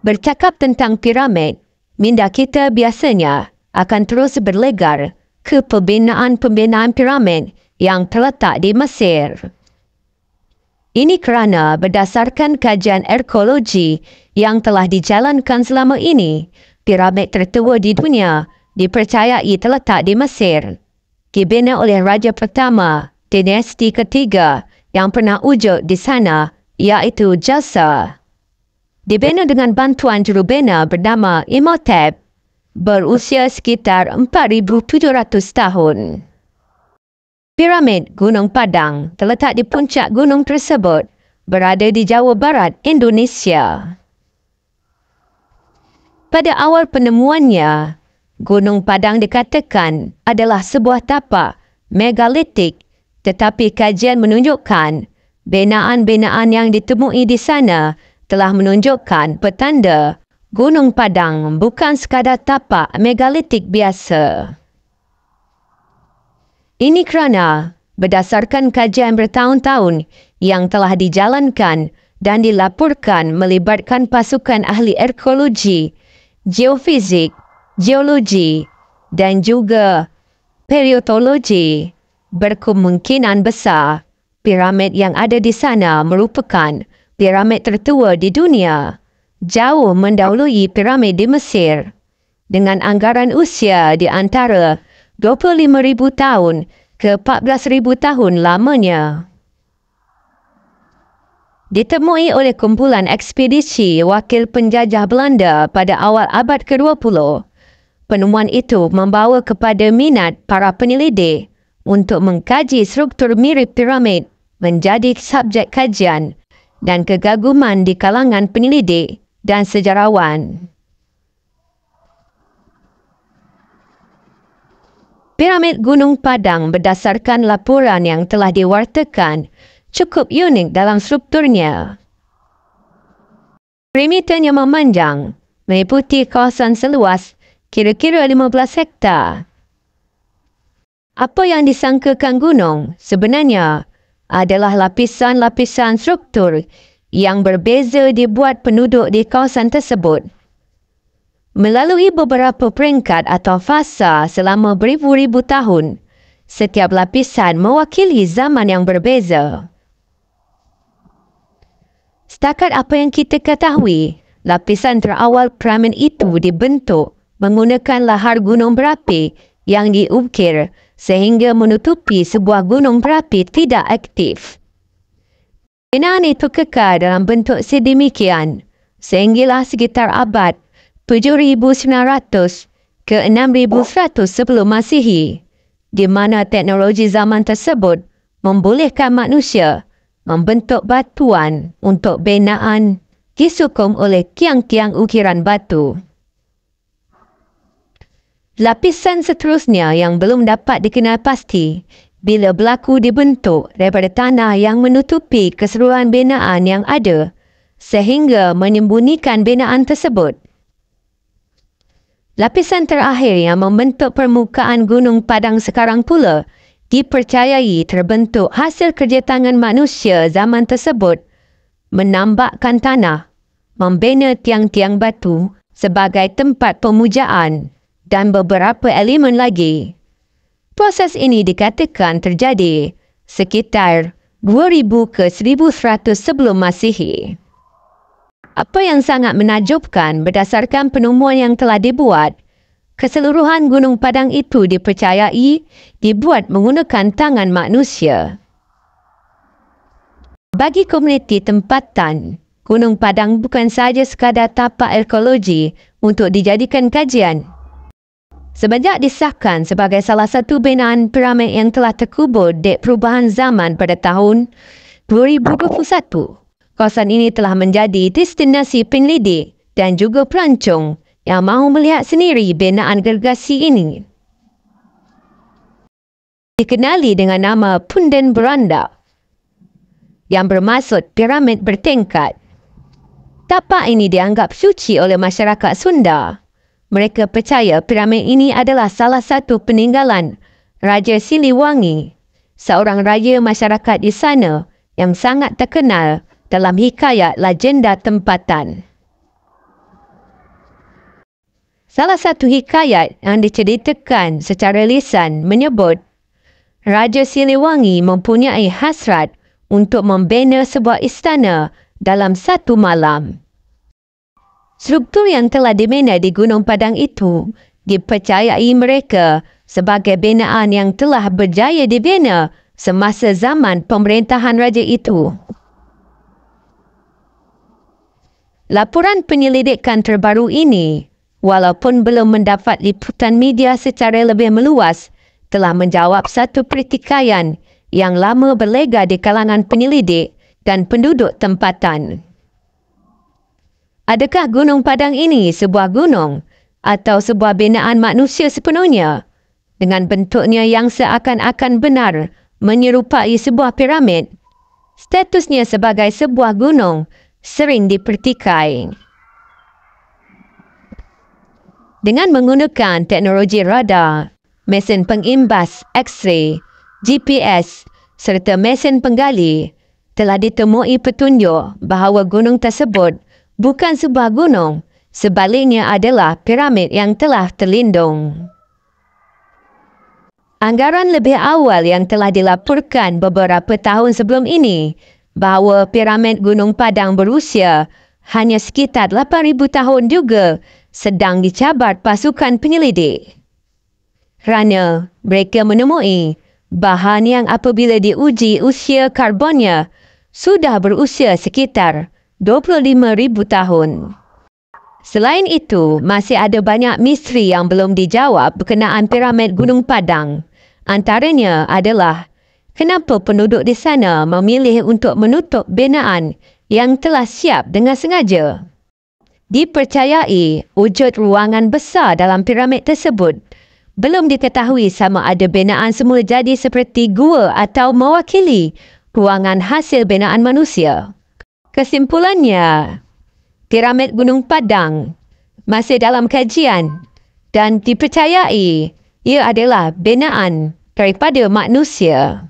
Bercakap tentang piramid, minda kita biasanya akan terus berlegar ke pembinaan-pembinaan piramid yang terletak di Mesir. Ini kerana berdasarkan kajian arkeologi yang telah dijalankan selama ini, piramid tertua di dunia dipercayai terletak di Mesir. Dibina oleh Raja Pertama, dinasti ketiga yang pernah wujud di sana iaitu Jasa dibina dengan bantuan jurubina bernama Imhotep berusia sekitar 4,700 tahun. Piramid Gunung Padang terletak di puncak gunung tersebut berada di Jawa Barat, Indonesia. Pada awal penemuannya, Gunung Padang dikatakan adalah sebuah tapak megalitik tetapi kajian menunjukkan binaan-binaan yang ditemui di sana telah menunjukkan petanda Gunung Padang bukan sekadar tapak megalitik biasa. Ini kerana berdasarkan kajian bertahun-tahun yang telah dijalankan dan dilaporkan melibatkan pasukan ahli arkeologi, geofizik, geologi dan juga periodologi berkemungkinan besar piramid yang ada di sana merupakan piramid tertua di dunia, jauh mendahului piramid di Mesir. Dengan anggaran usia di antara 25,000 tahun ke 14,000 tahun lamanya. Ditemui oleh kumpulan ekspedisi wakil penjajah Belanda pada awal abad ke-20, penemuan itu membawa kepada minat para penyelidik untuk mengkaji struktur mirip piramid menjadi subjek kajian dan kegaguman di kalangan penyelidik dan sejarawan. Piramid Gunung Padang berdasarkan laporan yang telah diwartakan cukup unik dalam strukturnya. Perimeter yang memanjang meliputi kawasan seluas kira-kira 15 hektar. Apa yang disangkakan gunung sebenarnya adalah lapisan-lapisan struktur yang berbeza dibuat penduduk di kawasan tersebut. Melalui beberapa peringkat atau fasa selama beribu-ribu tahun, setiap lapisan mewakili zaman yang berbeza. Setakat apa yang kita ketahui, lapisan terawal piramid itu dibentuk menggunakan lahar gunung berapi yang diukir sehingga menutupi sebuah gunung berapi tidak aktif. Kenaan itu kekal dalam bentuk sedemikian, sehinggalah sekitar abad 7900 ke 6100 sebelum Masihi, di mana teknologi zaman tersebut membolehkan manusia membentuk batuan untuk binaan disukum oleh kiang-kiang ukiran batu. Lapisan seterusnya yang belum dapat dikenal pasti bila berlaku dibentuk daripada tanah yang menutupi keseruan binaan yang ada sehingga menyembunyikan binaan tersebut. Lapisan terakhir yang membentuk permukaan Gunung Padang sekarang pula dipercayai terbentuk hasil kerja tangan manusia zaman tersebut menambakkan tanah, membina tiang-tiang batu sebagai tempat pemujaan dan beberapa elemen lagi. Proses ini dikatakan terjadi sekitar 2000 ke 1100 sebelum Masihi. Apa yang sangat menajubkan berdasarkan penemuan yang telah dibuat, keseluruhan Gunung Padang itu dipercayai dibuat menggunakan tangan manusia. Bagi komuniti tempatan, Gunung Padang bukan sahaja sekadar tapak ekologi untuk dijadikan kajian. Semenjak disahkan sebagai salah satu binaan piramid yang telah terkubur di perubahan zaman pada tahun 2021, kawasan ini telah menjadi destinasi penyelidik dan juga perancong yang mahu melihat sendiri binaan gergasi ini. Dikenali dengan nama Punden Beranda yang bermaksud piramid bertingkat. Tapak ini dianggap suci oleh masyarakat Sunda mereka percaya piramid ini adalah salah satu peninggalan Raja Siliwangi, seorang raja masyarakat di sana yang sangat terkenal dalam hikayat legenda tempatan. Salah satu hikayat yang diceritakan secara lisan menyebut Raja Siliwangi mempunyai hasrat untuk membina sebuah istana dalam satu malam. Struktur yang telah dimena di Gunung Padang itu dipercayai mereka sebagai binaan yang telah berjaya dibina semasa zaman pemerintahan raja itu. Laporan penyelidikan terbaru ini, walaupun belum mendapat liputan media secara lebih meluas, telah menjawab satu pertikaian yang lama berlega di kalangan penyelidik dan penduduk tempatan. Adakah Gunung Padang ini sebuah gunung atau sebuah binaan manusia sepenuhnya? Dengan bentuknya yang seakan-akan benar menyerupai sebuah piramid, statusnya sebagai sebuah gunung sering dipertikai. Dengan menggunakan teknologi radar, mesin pengimbas X-ray, GPS serta mesin penggali, telah ditemui petunjuk bahawa gunung tersebut bukan sebuah gunung, sebaliknya adalah piramid yang telah terlindung. Anggaran lebih awal yang telah dilaporkan beberapa tahun sebelum ini bahawa piramid Gunung Padang berusia hanya sekitar 8,000 tahun juga sedang dicabar pasukan penyelidik. Kerana mereka menemui bahan yang apabila diuji usia karbonnya sudah berusia sekitar 25,000 tahun. Selain itu, masih ada banyak misteri yang belum dijawab berkenaan piramid Gunung Padang. Antaranya adalah, kenapa penduduk di sana memilih untuk menutup binaan yang telah siap dengan sengaja? Dipercayai, wujud ruangan besar dalam piramid tersebut belum diketahui sama ada binaan semula jadi seperti gua atau mewakili ruangan hasil binaan manusia. Kesimpulannya, piramid Gunung Padang masih dalam kajian dan dipercayai ia adalah binaan daripada manusia.